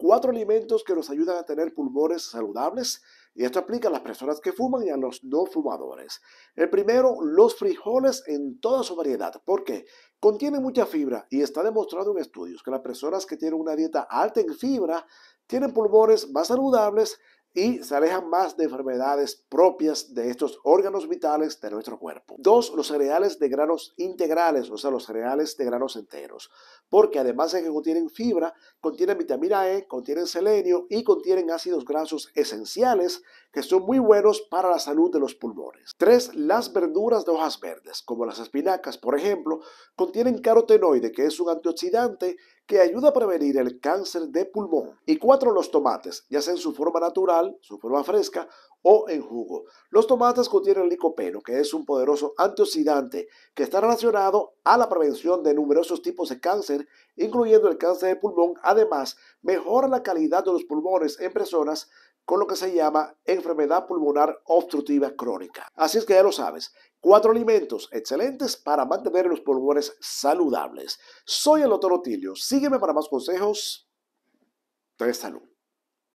Cuatro alimentos que nos ayudan a tener pulmones saludables y esto aplica a las personas que fuman y a los no fumadores. El primero, los frijoles en toda su variedad. porque qué? Contienen mucha fibra y está demostrado en estudios que las personas que tienen una dieta alta en fibra tienen pulmones más saludables y se alejan más de enfermedades propias de estos órganos vitales de nuestro cuerpo. Dos, los cereales de granos integrales, o sea, los cereales de granos enteros, porque además de que contienen fibra, contienen vitamina E, contienen selenio y contienen ácidos grasos esenciales que son muy buenos para la salud de los pulmones. Tres, las verduras de hojas verdes, como las espinacas, por ejemplo, contienen carotenoide, que es un antioxidante que ayuda a prevenir el cáncer de pulmón. Y cuatro, los tomates, ya sea en su forma natural, su forma fresca o en jugo. Los tomates contienen licopeno, que es un poderoso antioxidante que está relacionado a la prevención de numerosos tipos de cáncer, incluyendo el cáncer de pulmón. Además, mejora la calidad de los pulmones en personas con lo que se llama enfermedad pulmonar obstructiva crónica. Así es que ya lo sabes, cuatro alimentos excelentes para mantener los pulmones saludables. Soy el doctor Otilio, sígueme para más consejos de salud.